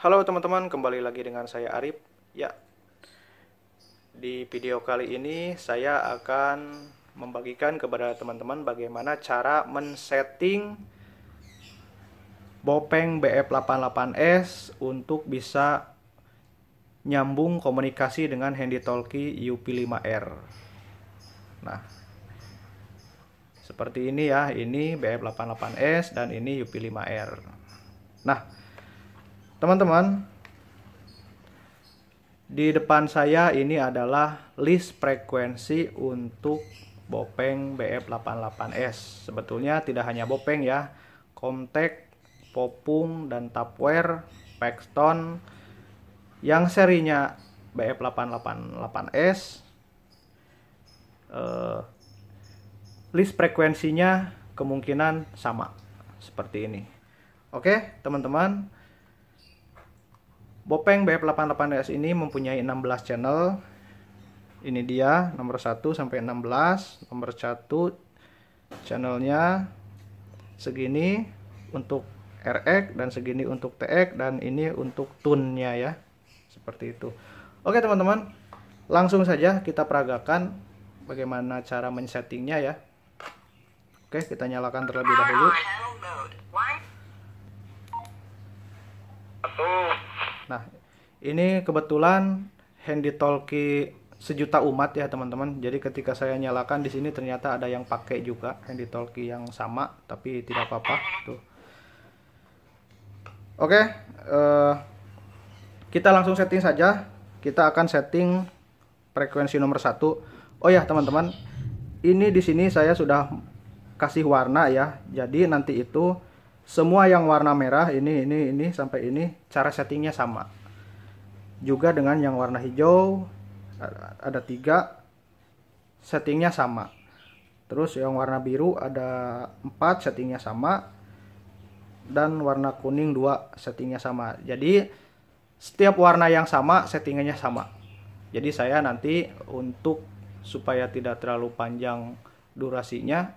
Halo teman-teman, kembali lagi dengan saya Arif. Ya. Di video kali ini saya akan membagikan kepada teman-teman bagaimana cara men-setting Bopeng BF88S untuk bisa nyambung komunikasi dengan handy talkie UP5R. Nah, seperti ini ya, ini BF88S dan ini UP5R. Nah, Teman-teman, di depan saya ini adalah list frekuensi untuk Bopeng BF88S. Sebetulnya tidak hanya Bopeng ya, Comtech, Popung, dan Tapware, Paxton, yang serinya BF888S, eh, list frekuensinya kemungkinan sama seperti ini. Oke, teman-teman. Bopeng BF88S ini mempunyai 16 channel. Ini dia nomor 1 sampai 16. Nomor 1 channelnya segini untuk RX dan segini untuk TX dan ini untuk tunnya ya. Seperti itu. Oke teman-teman, langsung saja kita peragakan bagaimana cara men-settingnya ya. Oke, kita nyalakan terlebih dahulu. Satu, Nah, ini kebetulan handy talkie sejuta umat ya teman-teman. Jadi ketika saya nyalakan di sini ternyata ada yang pakai juga handy talkie yang sama, tapi tidak apa-apa tuh. Oke, uh, kita langsung setting saja. Kita akan setting frekuensi nomor satu. Oh ya teman-teman, ini di sini saya sudah kasih warna ya. Jadi nanti itu semua yang warna merah ini ini ini sampai ini cara settingnya sama juga dengan yang warna hijau ada tiga settingnya sama terus yang warna biru ada empat settingnya sama dan warna kuning dua settingnya sama jadi setiap warna yang sama settingannya sama jadi saya nanti untuk supaya tidak terlalu panjang durasinya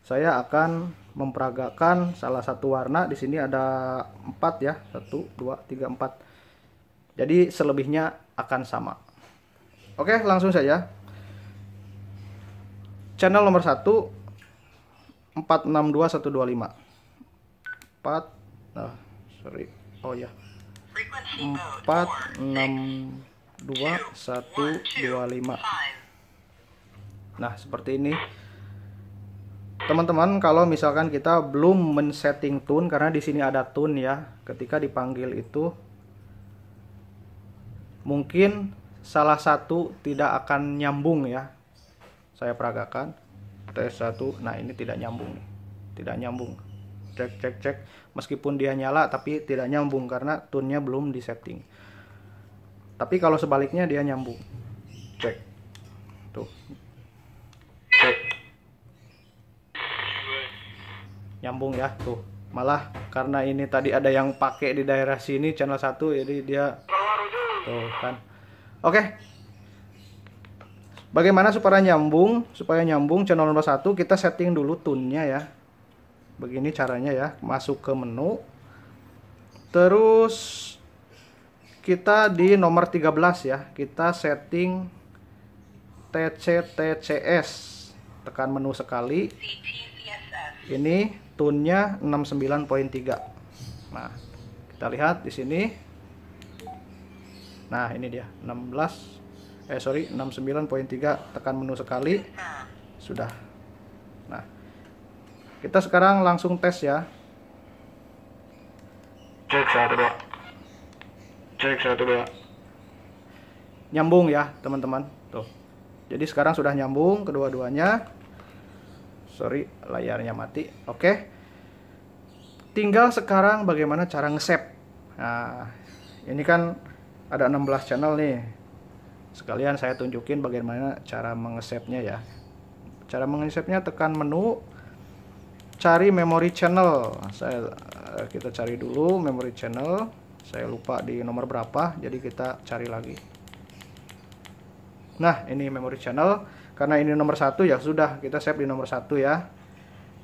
saya akan memperagakan salah satu warna di sini ada empat ya satu dua tiga empat jadi selebihnya akan sama oke langsung saja channel nomor satu empat enam dua satu dua lima empat nah sorry oh ya empat enam dua satu dua lima nah seperti ini Teman-teman, kalau misalkan kita belum men-setting tune karena di sini ada tune ya, ketika dipanggil itu mungkin salah satu tidak akan nyambung ya. Saya peragakan tes 1. Nah, ini tidak nyambung nih. Tidak nyambung. Cek cek cek meskipun dia nyala tapi tidak nyambung karena tune-nya belum setting Tapi kalau sebaliknya dia nyambung. Cek. Tuh, nyambung ya tuh malah karena ini tadi ada yang pakai di daerah sini channel 1 jadi dia tuh kan oke okay. bagaimana supaya nyambung supaya nyambung channel nomor 1 kita setting dulu tunnya ya begini caranya ya masuk ke menu terus kita di nomor 13 ya kita setting tctcs tekan menu sekali ini tunnya 69.3 nah kita lihat di sini nah ini dia 16 eh sorry 69.3 tekan menu sekali sudah nah kita sekarang langsung tes ya cek satu dua cek satu dua nyambung ya teman-teman tuh jadi sekarang sudah nyambung kedua-duanya sorry layarnya mati oke tinggal sekarang bagaimana cara nge-save nah ini kan ada 16 channel nih sekalian saya tunjukin bagaimana cara mengesepnya ya cara mengesepnya tekan menu cari memory channel saya eh, kita cari dulu memory channel saya lupa di nomor berapa jadi kita cari lagi nah ini memory channel karena ini nomor satu ya sudah kita save di nomor satu ya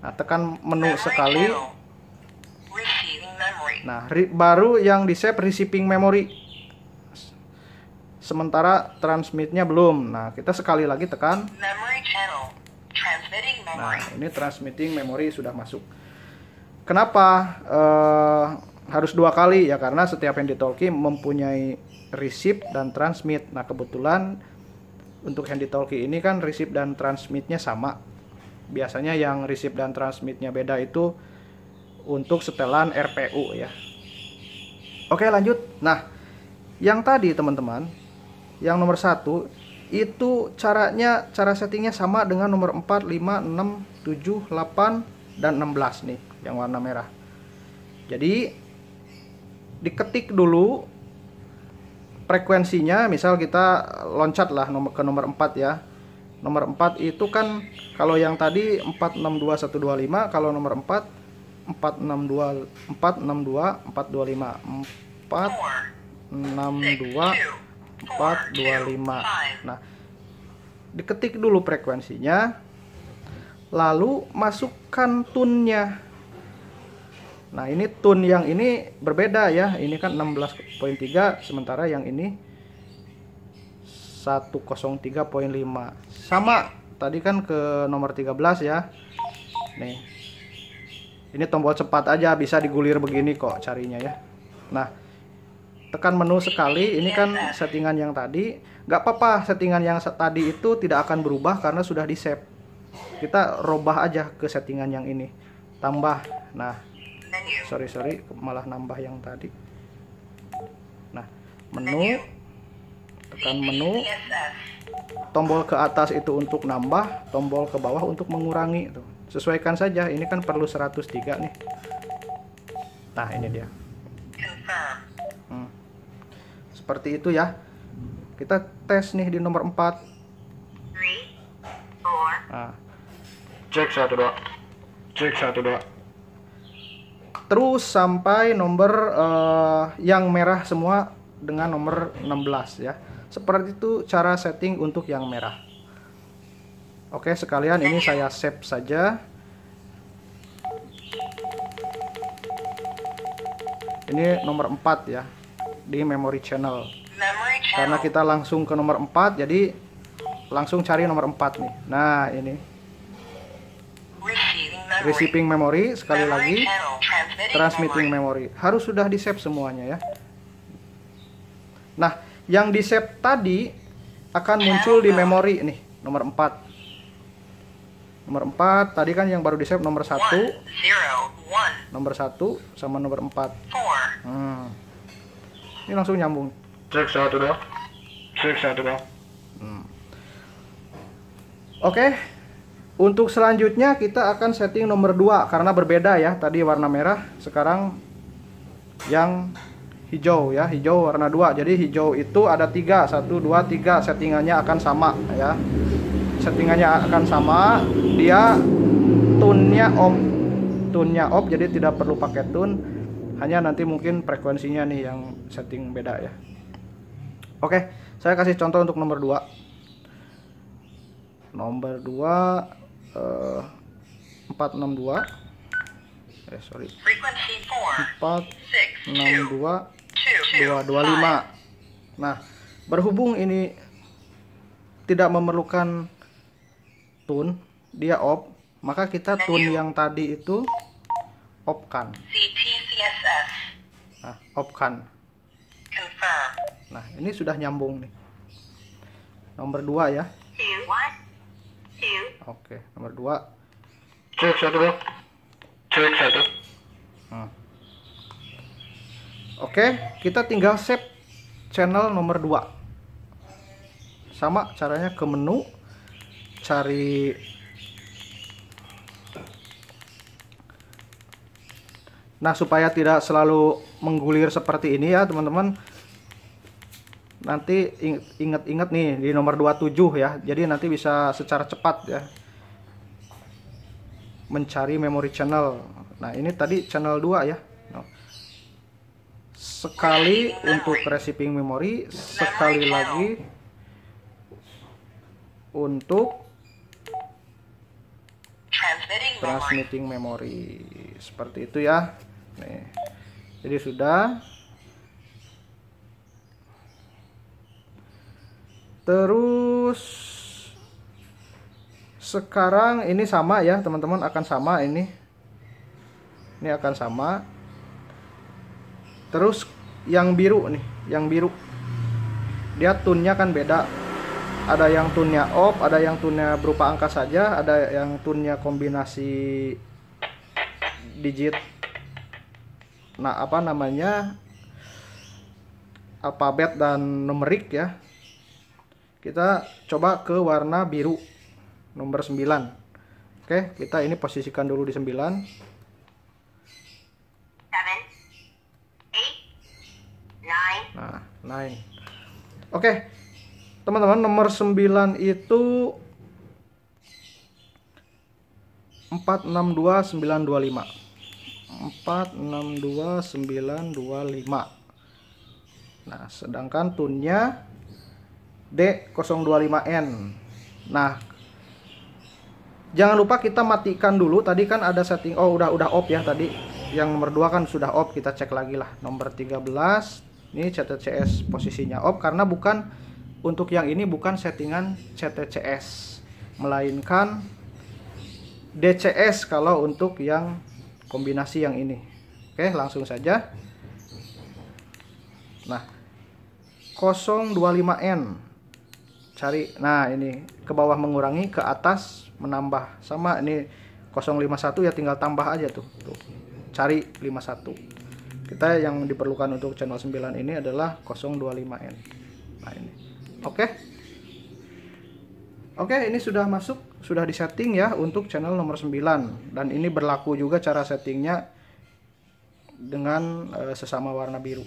nah tekan menu sekali nah baru yang di save receiving memory sementara transmitnya belum nah kita sekali lagi tekan nah ini transmitting memory sudah masuk kenapa eh, harus dua kali ya karena setiap yang di mempunyai receive dan transmit nah kebetulan untuk handy talkie ini kan receive dan transmitnya sama. Biasanya yang receive dan transmitnya beda itu untuk setelan RPU ya. Oke lanjut. Nah, yang tadi teman-teman, yang nomor satu itu caranya cara settingnya sama dengan nomor 4, 5, 6, 7, 8 dan 16 nih yang warna merah. Jadi diketik dulu frekuensinya misal kita loncat lah nomor, ke nomor 4 ya nomor 4 itu kan kalau yang tadi 462125 kalau nomor 4 462 462 425 462 425 nah diketik dulu frekuensinya lalu masukkan tunnya Nah, ini tune yang ini berbeda ya. Ini kan 16.3 sementara yang ini 103.5. Sama tadi kan ke nomor 13 ya. Nih. Ini tombol cepat aja bisa digulir begini kok carinya ya. Nah, tekan menu sekali ini kan settingan yang tadi Gak apa-apa settingan yang tadi itu tidak akan berubah karena sudah di save kita robah aja ke settingan yang ini tambah nah sorry sorry malah nambah yang tadi nah menu tekan menu tombol ke atas itu untuk nambah tombol ke bawah untuk mengurangi tuh sesuaikan saja ini kan perlu 103 nih nah ini dia hmm. seperti itu ya kita tes nih di nomor 4 nah. cek satu dua cek satu dua terus sampai nomor uh, yang merah semua dengan nomor 16 ya. Seperti itu cara setting untuk yang merah. Oke, sekalian ini saya save saja. Ini nomor 4 ya di memory channel. Memory channel. Karena kita langsung ke nomor 4 jadi langsung cari nomor 4 nih. Nah, ini receiving memory sekali lagi transmitting memory harus sudah di save semuanya ya nah yang di save tadi akan muncul di memory nih nomor 4 nomor 4 tadi kan yang baru di save nomor 1 nomor 1 sama nomor 4 hmm. ini langsung nyambung cek satu dong cek satu dong hmm. oke okay. Untuk selanjutnya kita akan setting nomor 2 karena berbeda ya. Tadi warna merah, sekarang yang hijau ya, hijau warna 2. Jadi hijau itu ada 3, 1 2 3 settingannya akan sama ya. Settingannya akan sama, dia tunnya off. Tunnya off jadi tidak perlu pakai tune. Hanya nanti mungkin frekuensinya nih yang setting beda ya. Oke, saya kasih contoh untuk nomor 2. Nomor 2 uh, eh, 462 eh sorry 462 225 nah berhubung ini tidak memerlukan tune dia off maka kita tune yang tadi itu off kan nah off kan nah ini sudah nyambung nih nomor 2 ya Iya. Oke, nomor dua. Cek satu Bro. Cek satu. Hmm. Oke, kita tinggal save channel nomor dua, sama caranya ke menu cari nah supaya tidak selalu menggulir seperti ini ya teman-teman nanti inget-inget nih di nomor 27 ya jadi nanti bisa secara cepat ya mencari memory channel nah ini tadi channel 2 ya sekali untuk receiving memory sekali lagi untuk transmitting memory seperti itu ya nih jadi sudah terus sekarang ini sama ya teman-teman akan sama ini ini akan sama terus yang biru nih yang biru dia tunnya kan beda ada yang tunnya op ada yang tunnya berupa angka saja ada yang tunnya kombinasi digit nah apa namanya alfabet dan numerik ya kita coba ke warna biru nomor 9. Oke, kita ini posisikan dulu di 9. Nah, 9. Oke. Teman-teman, nomor 9 itu 462925. 462925. Nah, sedangkan tunnya D025N. Nah, jangan lupa kita matikan dulu. Tadi kan ada setting oh udah udah off ya tadi. Yang nomor 2 kan sudah off, kita cek lagi lah. Nomor 13 ini CTCS posisinya off karena bukan untuk yang ini bukan settingan CTCS melainkan DCS kalau untuk yang kombinasi yang ini. Oke, langsung saja. Nah, 025N cari nah ini ke bawah mengurangi ke atas menambah sama ini 051 ya tinggal tambah aja tuh, tuh. cari 51 kita yang diperlukan untuk channel 9 ini adalah 025N nah ini oke okay. oke okay, ini sudah masuk sudah disetting ya untuk channel nomor 9 dan ini berlaku juga cara settingnya dengan eh, sesama warna biru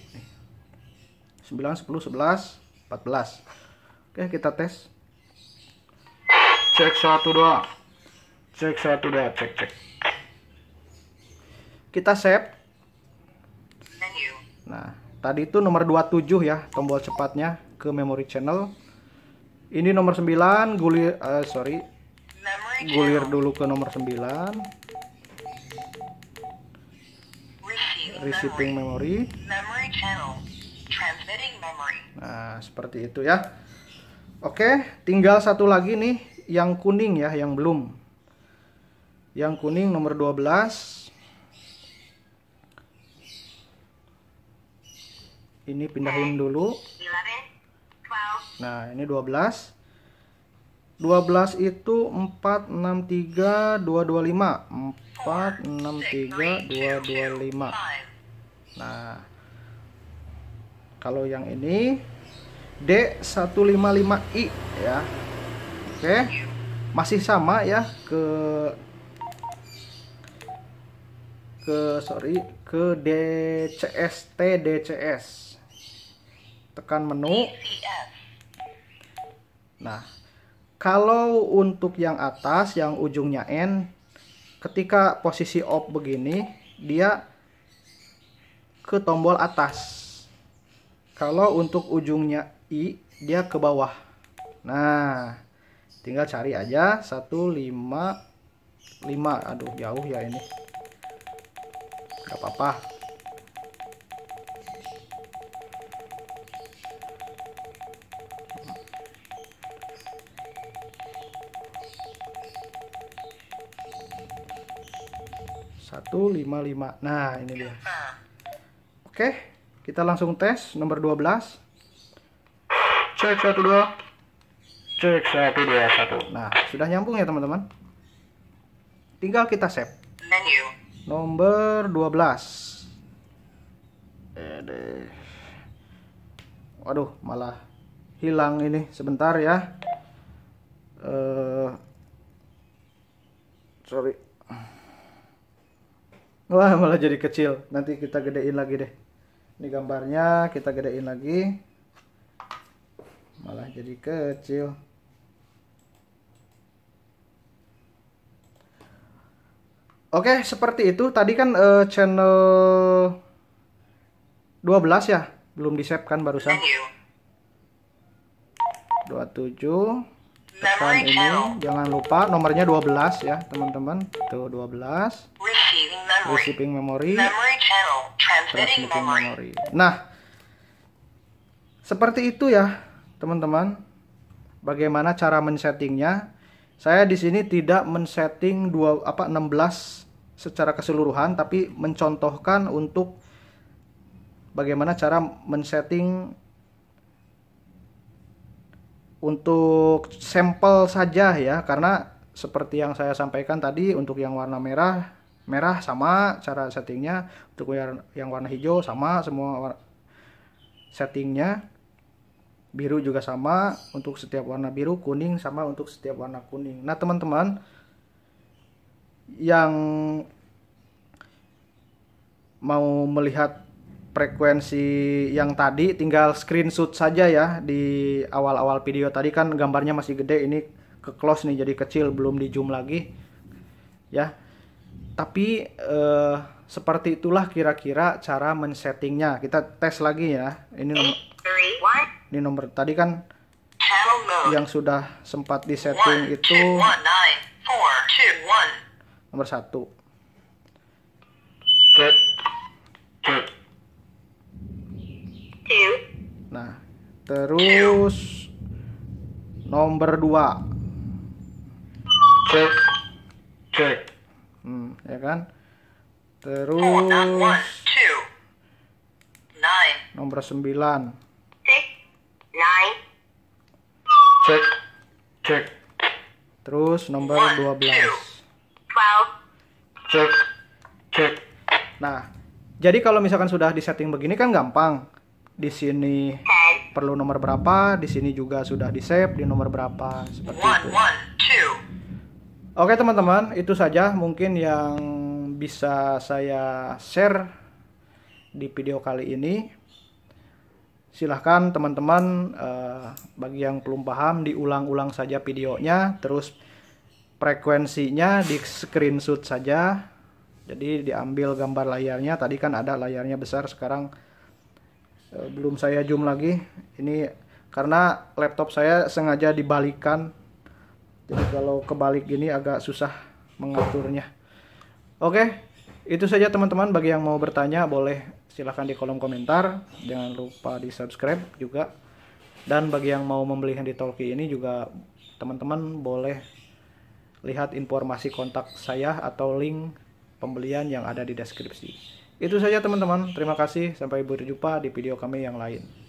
9, 10, 11, 14 Oke, eh, kita tes. Cek satu dua. Cek satu dua, cek cek. Kita save. Nah, tadi itu nomor 27 ya tombol cepatnya ke memory channel. Ini nomor 9 gulir uh, sorry. Gulir dulu ke nomor 9. Receiving memory. Nah, seperti itu ya. Oke, tinggal satu lagi nih yang kuning ya, yang belum. Yang kuning nomor 12. Ini pindahin dulu. Nah, ini 12. 12 itu 463 225. 463 225. Nah, kalau yang ini D155i ya oke masih sama ya ke ke sorry ke DCS tdcs tekan menu nah kalau untuk yang atas yang ujungnya N ketika posisi off begini dia ke tombol atas kalau untuk ujungnya i dia ke bawah nah tinggal cari aja 155 aduh jauh ya ini nggak apa-apa satu lima lima nah ini dia oke kita langsung tes nomor 12 belas cek satu dua cek satu dua satu nah sudah nyambung ya teman-teman tinggal kita save menu nomor 12 waduh malah hilang ini sebentar ya uh, sorry wah malah jadi kecil nanti kita gedein lagi deh ini gambarnya kita gedein lagi malah jadi kecil Oke, seperti itu. Tadi kan uh, channel 12 ya? Belum di kan barusan. 27 tekan ini. Jangan lupa nomornya 12 ya, teman-teman. Tuh 12. Receiving memory. Transmitting memory. Nah, seperti itu ya teman-teman bagaimana cara men-settingnya. Saya di sini tidak men-setting 2 apa 16 secara keseluruhan tapi mencontohkan untuk bagaimana cara men-setting untuk sampel saja ya karena seperti yang saya sampaikan tadi untuk yang warna merah merah sama cara settingnya untuk yang warna hijau sama semua settingnya biru juga sama untuk setiap warna biru, kuning sama untuk setiap warna kuning. Nah, teman-teman yang mau melihat frekuensi yang tadi tinggal screenshot saja ya di awal-awal video tadi kan gambarnya masih gede ini ke close nih jadi kecil belum di zoom lagi ya tapi eh, seperti itulah kira-kira cara men-settingnya kita tes lagi ya ini nomor di nomor tadi kan yang sudah sempat disetting itu nomor satu. Nah, terus nomor dua. Hmm, ya kan? Terus nomor sembilan. Cek. Terus nomor 12. Cek. Cek. Nah, jadi kalau misalkan sudah disetting begini kan gampang. Di sini perlu nomor berapa, di sini juga sudah di save di nomor berapa seperti itu. Oke teman-teman, itu saja mungkin yang bisa saya share di video kali ini silahkan teman-teman eh, bagi yang belum paham diulang-ulang saja videonya terus frekuensinya di screenshot saja jadi diambil gambar layarnya tadi kan ada layarnya besar sekarang eh, belum saya zoom lagi ini karena laptop saya sengaja dibalikan jadi kalau kebalik gini agak susah mengaturnya oke okay. Itu saja teman-teman bagi yang mau bertanya boleh silahkan di kolom komentar. Jangan lupa di subscribe juga. Dan bagi yang mau membeli handy talkie ini juga teman-teman boleh lihat informasi kontak saya atau link pembelian yang ada di deskripsi. Itu saja teman-teman. Terima kasih. Sampai berjumpa di video kami yang lain.